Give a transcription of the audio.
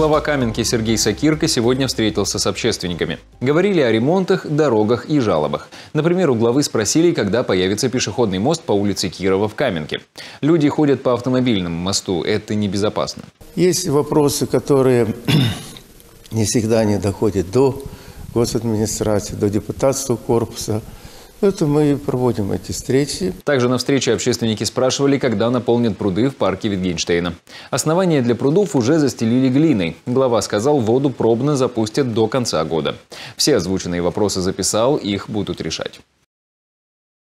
Глава Каменки Сергей Сакирко сегодня встретился с общественниками. Говорили о ремонтах, дорогах и жалобах. Например, у главы спросили, когда появится пешеходный мост по улице Кирова в Каменке. Люди ходят по автомобильному мосту, это небезопасно. Есть вопросы, которые не всегда не доходят до госадминистрации, до депутатского корпуса, это мы проводим эти встречи. Также на встрече общественники спрашивали, когда наполнят пруды в парке Витгенштейна. Основание для прудов уже застелили глиной. Глава сказал, воду пробно запустят до конца года. Все озвученные вопросы записал, их будут решать.